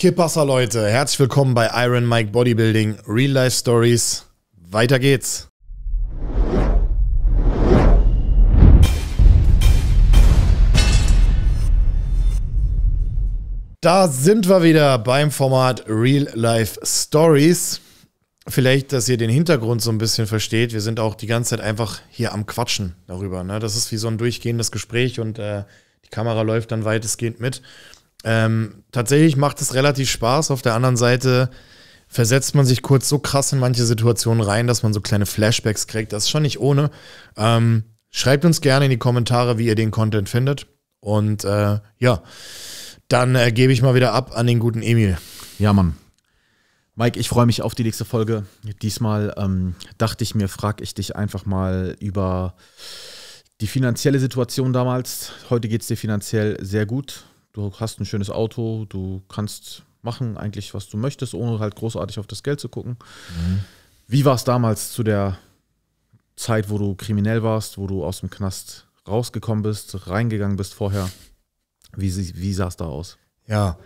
Kippasser Leute, herzlich willkommen bei Iron Mike Bodybuilding Real Life Stories. Weiter geht's. Da sind wir wieder beim Format Real Life Stories. Vielleicht, dass ihr den Hintergrund so ein bisschen versteht. Wir sind auch die ganze Zeit einfach hier am Quatschen darüber. Ne? Das ist wie so ein durchgehendes Gespräch und äh, die Kamera läuft dann weitestgehend mit. Ähm, tatsächlich macht es relativ Spaß. Auf der anderen Seite versetzt man sich kurz so krass in manche Situationen rein, dass man so kleine Flashbacks kriegt. Das ist schon nicht ohne. Ähm, schreibt uns gerne in die Kommentare, wie ihr den Content findet. Und äh, ja, dann äh, gebe ich mal wieder ab an den guten Emil. Ja, Mann. Mike, ich freue mich auf die nächste Folge. Diesmal ähm, dachte ich mir, frage ich dich einfach mal über die finanzielle Situation damals. Heute geht es dir finanziell sehr gut du hast ein schönes Auto, du kannst machen eigentlich, was du möchtest, ohne halt großartig auf das Geld zu gucken. Mhm. Wie war es damals zu der Zeit, wo du kriminell warst, wo du aus dem Knast rausgekommen bist, reingegangen bist vorher? Wie, wie sah es da aus? Ja.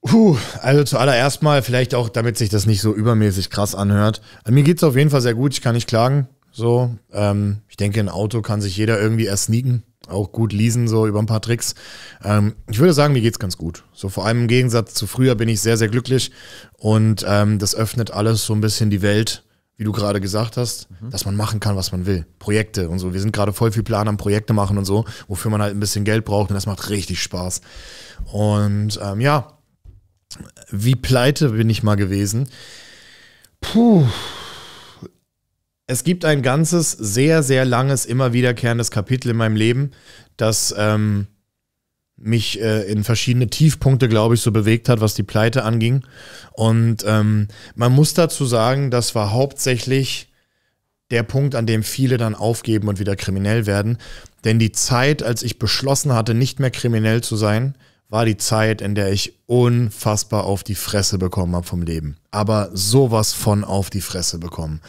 Puh, also zuallererst mal, vielleicht auch, damit sich das nicht so übermäßig krass anhört. mir geht es auf jeden Fall sehr gut, ich kann nicht klagen. So, ähm, ich denke, ein Auto kann sich jeder irgendwie ersneaken, auch gut leasen, so über ein paar Tricks. Ähm, ich würde sagen, mir geht es ganz gut. So, vor allem im Gegensatz zu früher bin ich sehr, sehr glücklich und ähm, das öffnet alles so ein bisschen die Welt, wie du gerade gesagt hast, mhm. dass man machen kann, was man will. Projekte und so. Wir sind gerade voll viel Plan am Projekte machen und so, wofür man halt ein bisschen Geld braucht und das macht richtig Spaß. Und ähm, ja, wie pleite bin ich mal gewesen? Puh, es gibt ein ganzes, sehr, sehr langes, immer wiederkehrendes Kapitel in meinem Leben, das ähm, mich äh, in verschiedene Tiefpunkte, glaube ich, so bewegt hat, was die Pleite anging. Und ähm, man muss dazu sagen, das war hauptsächlich der Punkt, an dem viele dann aufgeben und wieder kriminell werden. Denn die Zeit, als ich beschlossen hatte, nicht mehr kriminell zu sein, war die Zeit, in der ich unfassbar auf die Fresse bekommen habe vom Leben. Aber sowas von auf die Fresse bekommen.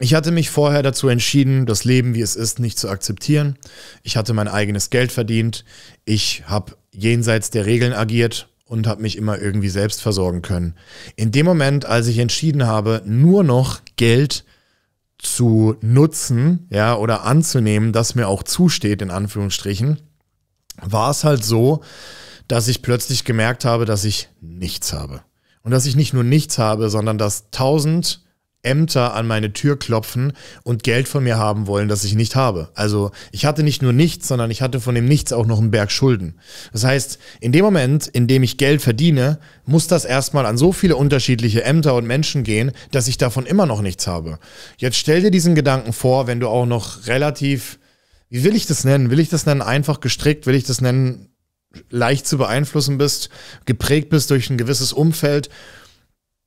Ich hatte mich vorher dazu entschieden, das Leben, wie es ist, nicht zu akzeptieren. Ich hatte mein eigenes Geld verdient. Ich habe jenseits der Regeln agiert und habe mich immer irgendwie selbst versorgen können. In dem Moment, als ich entschieden habe, nur noch Geld zu nutzen, ja, oder anzunehmen, das mir auch zusteht, in Anführungsstrichen, war es halt so, dass ich plötzlich gemerkt habe, dass ich nichts habe. Und dass ich nicht nur nichts habe, sondern dass tausend Ämter an meine Tür klopfen und Geld von mir haben wollen, das ich nicht habe. Also ich hatte nicht nur nichts, sondern ich hatte von dem Nichts auch noch einen Berg Schulden. Das heißt, in dem Moment, in dem ich Geld verdiene, muss das erstmal an so viele unterschiedliche Ämter und Menschen gehen, dass ich davon immer noch nichts habe. Jetzt stell dir diesen Gedanken vor, wenn du auch noch relativ, wie will ich das nennen? Will ich das nennen einfach gestrickt? Will ich das nennen leicht zu beeinflussen bist, geprägt bist durch ein gewisses Umfeld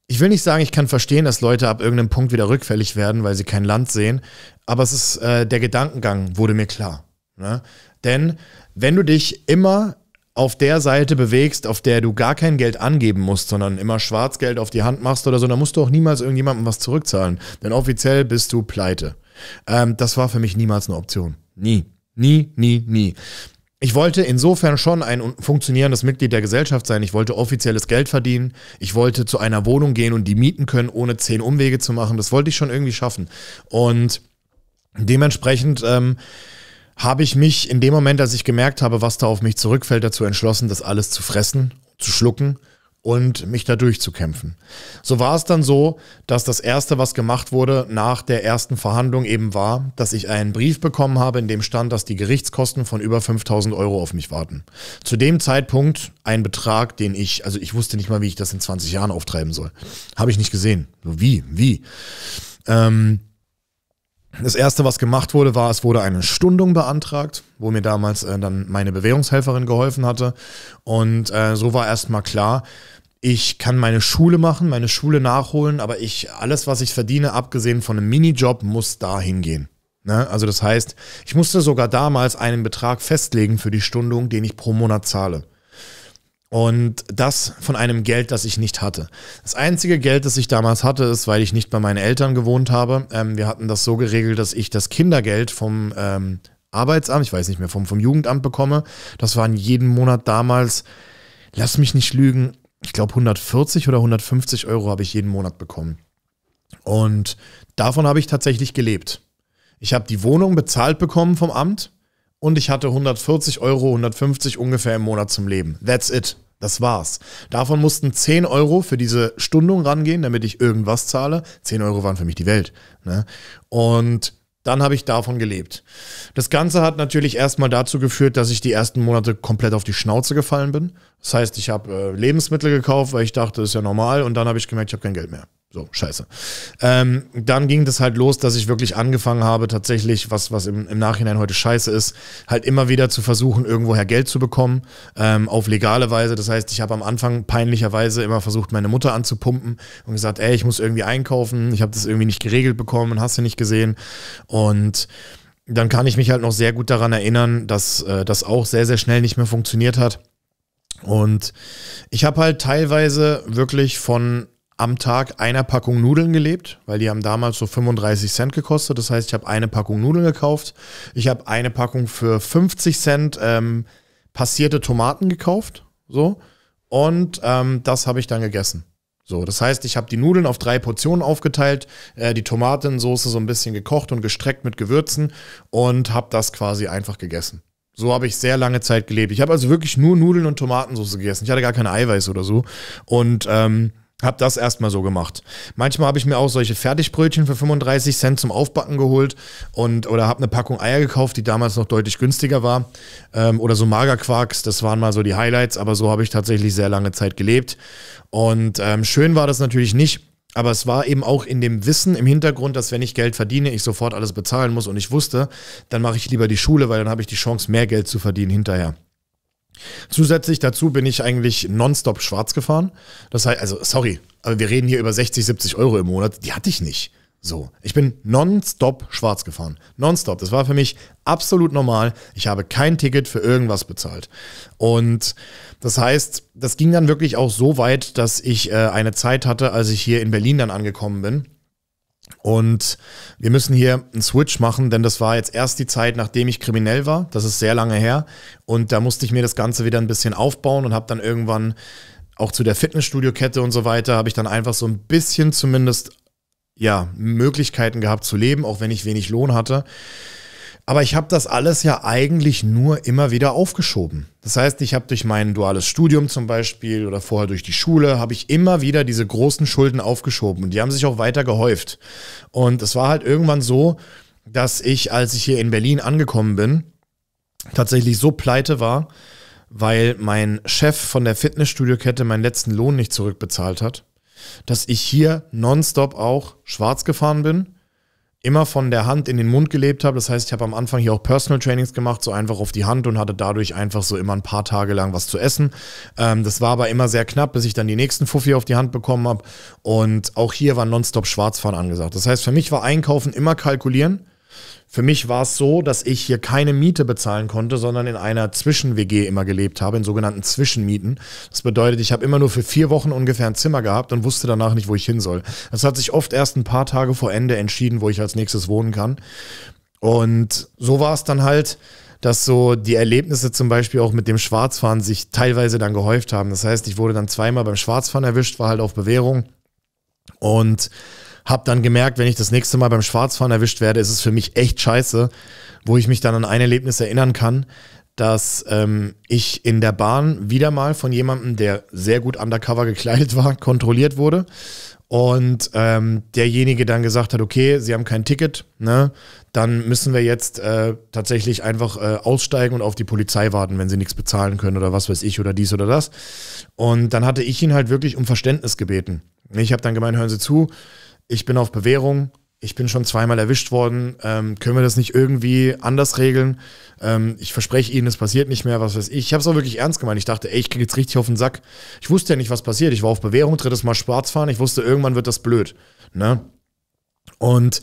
ich will nicht sagen, ich kann verstehen, dass Leute ab irgendeinem Punkt wieder rückfällig werden, weil sie kein Land sehen, aber es ist, äh, der Gedankengang wurde mir klar. Ne? Denn wenn du dich immer auf der Seite bewegst, auf der du gar kein Geld angeben musst, sondern immer Schwarzgeld auf die Hand machst oder so, dann musst du auch niemals irgendjemandem was zurückzahlen. Denn offiziell bist du pleite. Ähm, das war für mich niemals eine Option. Nie. Nie, nie, nie. Ich wollte insofern schon ein funktionierendes Mitglied der Gesellschaft sein. Ich wollte offizielles Geld verdienen. Ich wollte zu einer Wohnung gehen und die mieten können, ohne zehn Umwege zu machen. Das wollte ich schon irgendwie schaffen. Und dementsprechend ähm, habe ich mich in dem Moment, als ich gemerkt habe, was da auf mich zurückfällt, dazu entschlossen, das alles zu fressen, zu schlucken und mich da durchzukämpfen. So war es dann so, dass das Erste, was gemacht wurde nach der ersten Verhandlung eben war, dass ich einen Brief bekommen habe, in dem stand, dass die Gerichtskosten von über 5000 Euro auf mich warten. Zu dem Zeitpunkt ein Betrag, den ich, also ich wusste nicht mal, wie ich das in 20 Jahren auftreiben soll. Habe ich nicht gesehen. Wie, wie? Ähm, das erste, was gemacht wurde, war, es wurde eine Stundung beantragt, wo mir damals äh, dann meine Bewährungshelferin geholfen hatte. Und äh, so war erstmal klar, ich kann meine Schule machen, meine Schule nachholen, aber ich, alles, was ich verdiene, abgesehen von einem Minijob, muss dahin gehen. Ne? Also das heißt, ich musste sogar damals einen Betrag festlegen für die Stundung, den ich pro Monat zahle. Und das von einem Geld, das ich nicht hatte. Das einzige Geld, das ich damals hatte, ist, weil ich nicht bei meinen Eltern gewohnt habe. Ähm, wir hatten das so geregelt, dass ich das Kindergeld vom ähm, Arbeitsamt, ich weiß nicht mehr, vom, vom Jugendamt bekomme. Das waren jeden Monat damals, lass mich nicht lügen, ich glaube 140 oder 150 Euro habe ich jeden Monat bekommen. Und davon habe ich tatsächlich gelebt. Ich habe die Wohnung bezahlt bekommen vom Amt und ich hatte 140 Euro, 150 ungefähr im Monat zum Leben. That's it. Das war's. Davon mussten 10 Euro für diese Stundung rangehen, damit ich irgendwas zahle. 10 Euro waren für mich die Welt. Ne? Und dann habe ich davon gelebt. Das Ganze hat natürlich erstmal dazu geführt, dass ich die ersten Monate komplett auf die Schnauze gefallen bin. Das heißt, ich habe äh, Lebensmittel gekauft, weil ich dachte, das ist ja normal. Und dann habe ich gemerkt, ich habe kein Geld mehr. So, scheiße. Ähm, dann ging das halt los, dass ich wirklich angefangen habe, tatsächlich, was, was im, im Nachhinein heute scheiße ist, halt immer wieder zu versuchen, irgendwoher Geld zu bekommen, ähm, auf legale Weise. Das heißt, ich habe am Anfang peinlicherweise immer versucht, meine Mutter anzupumpen und gesagt, ey, ich muss irgendwie einkaufen, ich habe das irgendwie nicht geregelt bekommen, und hast du nicht gesehen. Und dann kann ich mich halt noch sehr gut daran erinnern, dass äh, das auch sehr, sehr schnell nicht mehr funktioniert hat. Und ich habe halt teilweise wirklich von am Tag einer Packung Nudeln gelebt, weil die haben damals so 35 Cent gekostet. Das heißt, ich habe eine Packung Nudeln gekauft. Ich habe eine Packung für 50 Cent ähm, passierte Tomaten gekauft. So. Und ähm, das habe ich dann gegessen. So, das heißt, ich habe die Nudeln auf drei Portionen aufgeteilt, äh, die Tomatensoße so ein bisschen gekocht und gestreckt mit Gewürzen und habe das quasi einfach gegessen. So habe ich sehr lange Zeit gelebt. Ich habe also wirklich nur Nudeln und Tomatensoße gegessen. Ich hatte gar kein Eiweiß oder so. Und ähm, hab das erstmal so gemacht. Manchmal habe ich mir auch solche Fertigbrötchen für 35 Cent zum Aufbacken geholt und oder habe eine Packung Eier gekauft, die damals noch deutlich günstiger war. Ähm, oder so Magerquarks, das waren mal so die Highlights, aber so habe ich tatsächlich sehr lange Zeit gelebt. Und ähm, schön war das natürlich nicht. Aber es war eben auch in dem Wissen im Hintergrund, dass wenn ich Geld verdiene, ich sofort alles bezahlen muss und ich wusste, dann mache ich lieber die Schule, weil dann habe ich die Chance, mehr Geld zu verdienen hinterher. Zusätzlich dazu bin ich eigentlich nonstop schwarz gefahren. Das heißt, also sorry, aber wir reden hier über 60, 70 Euro im Monat. Die hatte ich nicht. So, ich bin nonstop schwarz gefahren. Nonstop. Das war für mich absolut normal. Ich habe kein Ticket für irgendwas bezahlt. Und das heißt, das ging dann wirklich auch so weit, dass ich äh, eine Zeit hatte, als ich hier in Berlin dann angekommen bin und wir müssen hier einen Switch machen, denn das war jetzt erst die Zeit, nachdem ich kriminell war. Das ist sehr lange her. Und da musste ich mir das Ganze wieder ein bisschen aufbauen und habe dann irgendwann auch zu der Fitnessstudio-Kette und so weiter, habe ich dann einfach so ein bisschen zumindest ja, Möglichkeiten gehabt zu leben, auch wenn ich wenig Lohn hatte. Aber ich habe das alles ja eigentlich nur immer wieder aufgeschoben. Das heißt, ich habe durch mein duales Studium zum Beispiel oder vorher durch die Schule, habe ich immer wieder diese großen Schulden aufgeschoben und die haben sich auch weiter gehäuft. Und es war halt irgendwann so, dass ich, als ich hier in Berlin angekommen bin, tatsächlich so pleite war, weil mein Chef von der Fitnessstudio-Kette meinen letzten Lohn nicht zurückbezahlt hat, dass ich hier nonstop auch schwarz gefahren bin immer von der Hand in den Mund gelebt habe. Das heißt, ich habe am Anfang hier auch Personal Trainings gemacht, so einfach auf die Hand und hatte dadurch einfach so immer ein paar Tage lang was zu essen. Ähm, das war aber immer sehr knapp, bis ich dann die nächsten Fuffi auf die Hand bekommen habe. Und auch hier war nonstop Schwarzfahren angesagt. Das heißt, für mich war Einkaufen immer kalkulieren für mich war es so, dass ich hier keine Miete bezahlen konnte, sondern in einer Zwischen-WG immer gelebt habe, in sogenannten Zwischenmieten. Das bedeutet, ich habe immer nur für vier Wochen ungefähr ein Zimmer gehabt und wusste danach nicht, wo ich hin soll. Es hat sich oft erst ein paar Tage vor Ende entschieden, wo ich als nächstes wohnen kann. Und so war es dann halt, dass so die Erlebnisse zum Beispiel auch mit dem Schwarzfahren sich teilweise dann gehäuft haben. Das heißt, ich wurde dann zweimal beim Schwarzfahren erwischt, war halt auf Bewährung und hab dann gemerkt, wenn ich das nächste Mal beim Schwarzfahren erwischt werde, ist es für mich echt scheiße, wo ich mich dann an ein Erlebnis erinnern kann, dass ähm, ich in der Bahn wieder mal von jemandem, der sehr gut undercover gekleidet war, kontrolliert wurde. Und ähm, derjenige dann gesagt hat, okay, Sie haben kein Ticket, ne? dann müssen wir jetzt äh, tatsächlich einfach äh, aussteigen und auf die Polizei warten, wenn Sie nichts bezahlen können oder was weiß ich oder dies oder das. Und dann hatte ich ihn halt wirklich um Verständnis gebeten. Ich habe dann gemeint, hören Sie zu, ich bin auf Bewährung, ich bin schon zweimal erwischt worden, ähm, können wir das nicht irgendwie anders regeln? Ähm, ich verspreche Ihnen, es passiert nicht mehr, was weiß ich. Ich habe es auch wirklich ernst gemeint. Ich dachte, ey, ich kriege jetzt richtig auf den Sack. Ich wusste ja nicht, was passiert. Ich war auf Bewährung, drittes Mal schwarz fahren. Ich wusste, irgendwann wird das blöd. Ne? Und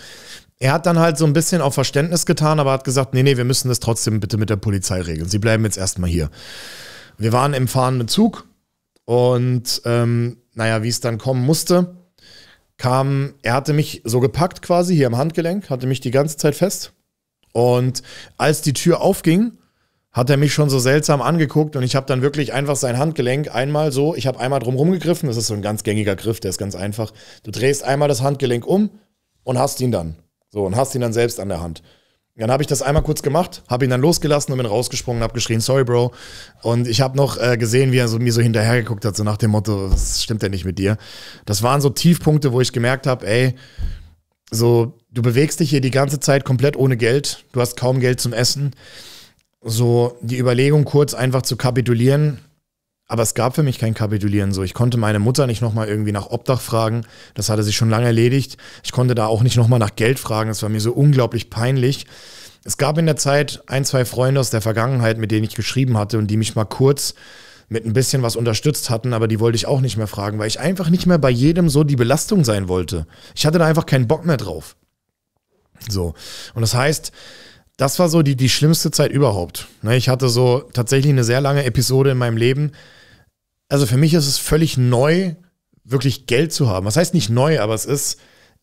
er hat dann halt so ein bisschen auf Verständnis getan, aber hat gesagt, nee, nee, wir müssen das trotzdem bitte mit der Polizei regeln. Sie bleiben jetzt erstmal hier. Wir waren im fahrenden Zug und ähm, naja, wie es dann kommen musste, kam, er hatte mich so gepackt quasi hier am Handgelenk, hatte mich die ganze Zeit fest. Und als die Tür aufging, hat er mich schon so seltsam angeguckt und ich habe dann wirklich einfach sein Handgelenk einmal so, ich habe einmal drum rumgegriffen, das ist so ein ganz gängiger Griff, der ist ganz einfach. Du drehst einmal das Handgelenk um und hast ihn dann. So, und hast ihn dann selbst an der Hand. Dann habe ich das einmal kurz gemacht, habe ihn dann losgelassen und bin rausgesprungen, habe geschrien, sorry, Bro. Und ich habe noch äh, gesehen, wie er so, mir so hinterhergeguckt hat, so nach dem Motto, das stimmt ja nicht mit dir. Das waren so Tiefpunkte, wo ich gemerkt habe, ey, so, du bewegst dich hier die ganze Zeit komplett ohne Geld, du hast kaum Geld zum Essen. So, die Überlegung kurz einfach zu kapitulieren, aber es gab für mich kein Kapitulieren so. Ich konnte meine Mutter nicht nochmal irgendwie nach Obdach fragen. Das hatte sich schon lange erledigt. Ich konnte da auch nicht nochmal nach Geld fragen. Das war mir so unglaublich peinlich. Es gab in der Zeit ein, zwei Freunde aus der Vergangenheit, mit denen ich geschrieben hatte und die mich mal kurz mit ein bisschen was unterstützt hatten, aber die wollte ich auch nicht mehr fragen, weil ich einfach nicht mehr bei jedem so die Belastung sein wollte. Ich hatte da einfach keinen Bock mehr drauf. So. Und das heißt, das war so die, die schlimmste Zeit überhaupt. Ne? Ich hatte so tatsächlich eine sehr lange Episode in meinem Leben. Also für mich ist es völlig neu, wirklich Geld zu haben. Was heißt nicht neu, aber es ist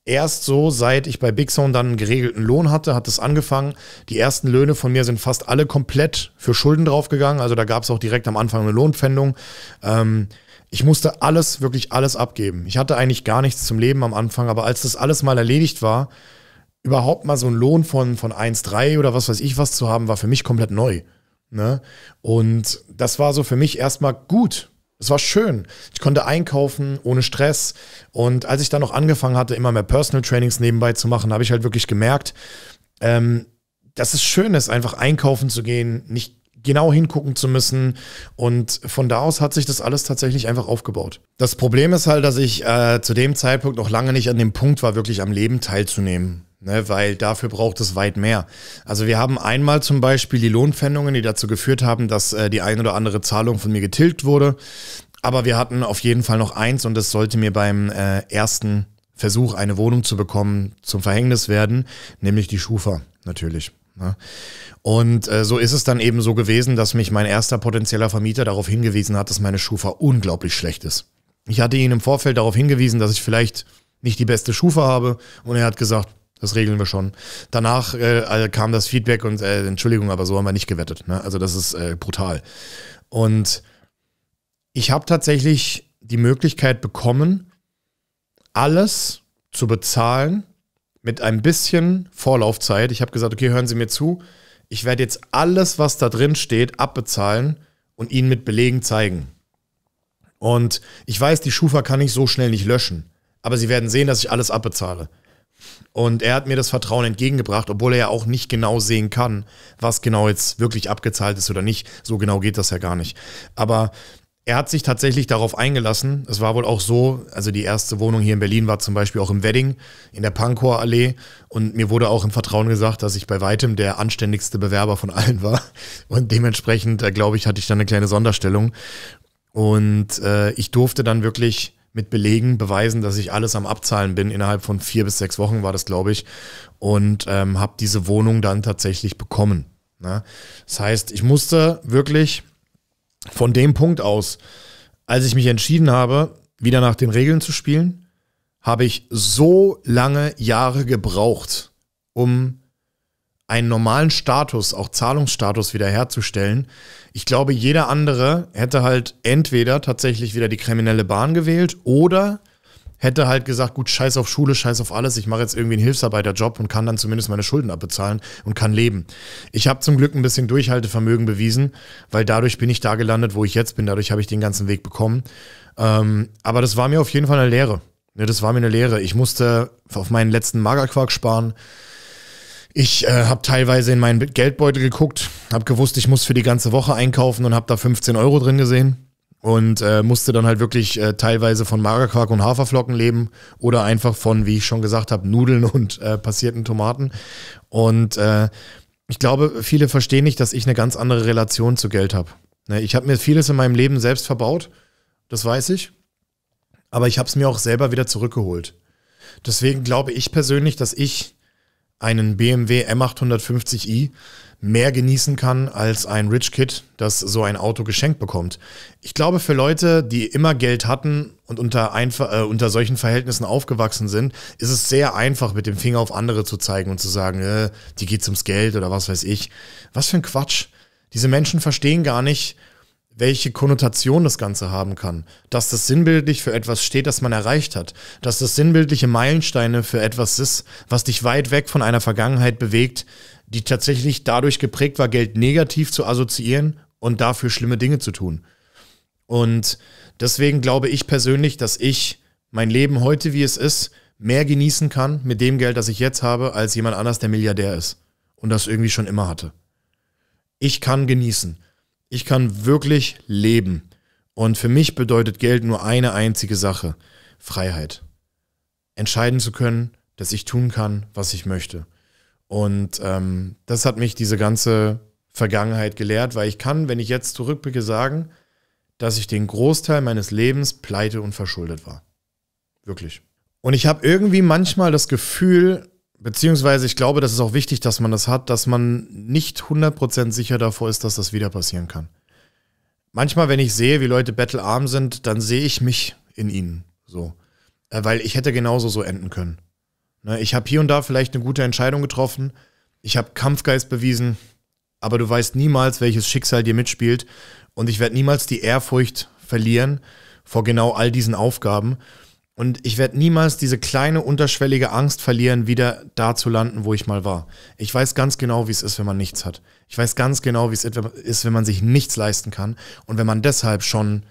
erst so, seit ich bei Big Zone dann einen geregelten Lohn hatte, hat es angefangen. Die ersten Löhne von mir sind fast alle komplett für Schulden draufgegangen. Also da gab es auch direkt am Anfang eine Lohnpfändung. Ähm, ich musste alles, wirklich alles abgeben. Ich hatte eigentlich gar nichts zum Leben am Anfang, aber als das alles mal erledigt war, überhaupt mal so einen Lohn von, von 1,3 oder was weiß ich was zu haben, war für mich komplett neu. Ne? Und das war so für mich erstmal gut. Es war schön. Ich konnte einkaufen ohne Stress. Und als ich dann noch angefangen hatte, immer mehr Personal Trainings nebenbei zu machen, habe ich halt wirklich gemerkt, ähm, dass es schön ist, einfach einkaufen zu gehen, nicht genau hingucken zu müssen. Und von da aus hat sich das alles tatsächlich einfach aufgebaut. Das Problem ist halt, dass ich äh, zu dem Zeitpunkt noch lange nicht an dem Punkt war, wirklich am Leben teilzunehmen ne, weil dafür braucht es weit mehr. Also wir haben einmal zum Beispiel die Lohnpfändungen, die dazu geführt haben, dass äh, die ein oder andere Zahlung von mir getilgt wurde. Aber wir hatten auf jeden Fall noch eins und das sollte mir beim äh, ersten Versuch, eine Wohnung zu bekommen, zum Verhängnis werden, nämlich die Schufa natürlich. Ne? Und äh, so ist es dann eben so gewesen, dass mich mein erster potenzieller Vermieter darauf hingewiesen hat, dass meine Schufa unglaublich schlecht ist. Ich hatte ihn im Vorfeld darauf hingewiesen, dass ich vielleicht nicht die beste Schufa habe und er hat gesagt, das regeln wir schon. Danach äh, äh, kam das Feedback und äh, Entschuldigung, aber so haben wir nicht gewettet. Ne? Also das ist äh, brutal. Und ich habe tatsächlich die Möglichkeit bekommen, alles zu bezahlen mit ein bisschen Vorlaufzeit. Ich habe gesagt, okay, hören Sie mir zu. Ich werde jetzt alles, was da drin steht, abbezahlen und Ihnen mit Belegen zeigen. Und ich weiß, die Schufa kann ich so schnell nicht löschen. Aber Sie werden sehen, dass ich alles abbezahle. Und er hat mir das Vertrauen entgegengebracht, obwohl er ja auch nicht genau sehen kann, was genau jetzt wirklich abgezahlt ist oder nicht. So genau geht das ja gar nicht. Aber er hat sich tatsächlich darauf eingelassen. Es war wohl auch so, also die erste Wohnung hier in Berlin war zum Beispiel auch im Wedding in der Pankower Allee. Und mir wurde auch im Vertrauen gesagt, dass ich bei weitem der anständigste Bewerber von allen war. Und dementsprechend, äh, glaube ich, hatte ich dann eine kleine Sonderstellung. Und äh, ich durfte dann wirklich mit Belegen beweisen, dass ich alles am Abzahlen bin. Innerhalb von vier bis sechs Wochen war das, glaube ich. Und ähm, habe diese Wohnung dann tatsächlich bekommen. Ne? Das heißt, ich musste wirklich von dem Punkt aus, als ich mich entschieden habe, wieder nach den Regeln zu spielen, habe ich so lange Jahre gebraucht, um einen normalen Status, auch Zahlungsstatus wiederherzustellen. Ich glaube, jeder andere hätte halt entweder tatsächlich wieder die kriminelle Bahn gewählt oder hätte halt gesagt, gut, scheiß auf Schule, scheiß auf alles, ich mache jetzt irgendwie einen Hilfsarbeiterjob und kann dann zumindest meine Schulden abbezahlen und kann leben. Ich habe zum Glück ein bisschen Durchhaltevermögen bewiesen, weil dadurch bin ich da gelandet, wo ich jetzt bin, dadurch habe ich den ganzen Weg bekommen. Ähm, aber das war mir auf jeden Fall eine Lehre. Ja, ne, das war mir eine Lehre. Ich musste auf meinen letzten Magerquark sparen. Ich äh, habe teilweise in meinen Geldbeutel geguckt, habe gewusst, ich muss für die ganze Woche einkaufen und habe da 15 Euro drin gesehen und äh, musste dann halt wirklich äh, teilweise von Magerquark und Haferflocken leben oder einfach von, wie ich schon gesagt habe, Nudeln und äh, passierten Tomaten. Und äh, ich glaube, viele verstehen nicht, dass ich eine ganz andere Relation zu Geld habe. Ne, ich habe mir vieles in meinem Leben selbst verbaut, das weiß ich, aber ich habe es mir auch selber wieder zurückgeholt. Deswegen glaube ich persönlich, dass ich einen BMW M850i mehr genießen kann als ein Rich Kid, das so ein Auto geschenkt bekommt. Ich glaube, für Leute, die immer Geld hatten und unter, äh, unter solchen Verhältnissen aufgewachsen sind, ist es sehr einfach, mit dem Finger auf andere zu zeigen und zu sagen, äh, die geht ums Geld oder was weiß ich. Was für ein Quatsch. Diese Menschen verstehen gar nicht, welche Konnotation das Ganze haben kann, dass das sinnbildlich für etwas steht, das man erreicht hat, dass das sinnbildliche Meilensteine für etwas ist, was dich weit weg von einer Vergangenheit bewegt, die tatsächlich dadurch geprägt war, Geld negativ zu assoziieren und dafür schlimme Dinge zu tun. Und deswegen glaube ich persönlich, dass ich mein Leben heute, wie es ist, mehr genießen kann mit dem Geld, das ich jetzt habe, als jemand anders, der Milliardär ist und das irgendwie schon immer hatte. Ich kann genießen ich kann wirklich leben. Und für mich bedeutet Geld nur eine einzige Sache, Freiheit. Entscheiden zu können, dass ich tun kann, was ich möchte. Und ähm, das hat mich diese ganze Vergangenheit gelehrt, weil ich kann, wenn ich jetzt zurückblicke, sagen, dass ich den Großteil meines Lebens pleite und verschuldet war. Wirklich. Und ich habe irgendwie manchmal das Gefühl, Beziehungsweise ich glaube, das ist auch wichtig, dass man das hat, dass man nicht 100% sicher davor ist, dass das wieder passieren kann. Manchmal, wenn ich sehe, wie Leute battlearm sind, dann sehe ich mich in ihnen. So. Äh, weil ich hätte genauso so enden können. Ne, ich habe hier und da vielleicht eine gute Entscheidung getroffen. Ich habe Kampfgeist bewiesen. Aber du weißt niemals, welches Schicksal dir mitspielt. Und ich werde niemals die Ehrfurcht verlieren vor genau all diesen Aufgaben. Und ich werde niemals diese kleine unterschwellige Angst verlieren, wieder da zu landen, wo ich mal war. Ich weiß ganz genau, wie es ist, wenn man nichts hat. Ich weiß ganz genau, wie es ist, wenn man sich nichts leisten kann. Und wenn man deshalb schon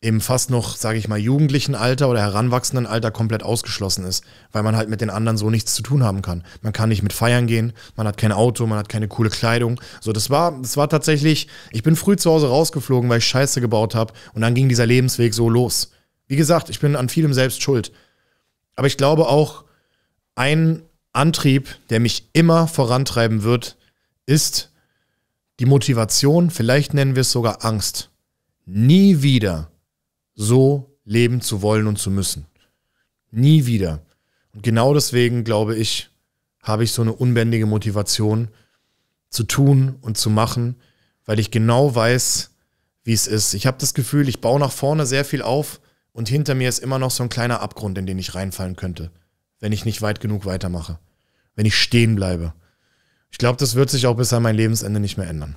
im fast noch, sage ich mal, jugendlichen Alter oder heranwachsenden Alter komplett ausgeschlossen ist, weil man halt mit den anderen so nichts zu tun haben kann. Man kann nicht mit feiern gehen, man hat kein Auto, man hat keine coole Kleidung. So, das war, das war tatsächlich, ich bin früh zu Hause rausgeflogen, weil ich Scheiße gebaut habe und dann ging dieser Lebensweg so los. Wie gesagt, ich bin an vielem selbst schuld. Aber ich glaube auch, ein Antrieb, der mich immer vorantreiben wird, ist die Motivation, vielleicht nennen wir es sogar Angst, nie wieder so leben zu wollen und zu müssen. Nie wieder. Und genau deswegen, glaube ich, habe ich so eine unbändige Motivation zu tun und zu machen, weil ich genau weiß, wie es ist. Ich habe das Gefühl, ich baue nach vorne sehr viel auf und hinter mir ist immer noch so ein kleiner Abgrund, in den ich reinfallen könnte, wenn ich nicht weit genug weitermache, wenn ich stehen bleibe. Ich glaube, das wird sich auch bis an mein Lebensende nicht mehr ändern.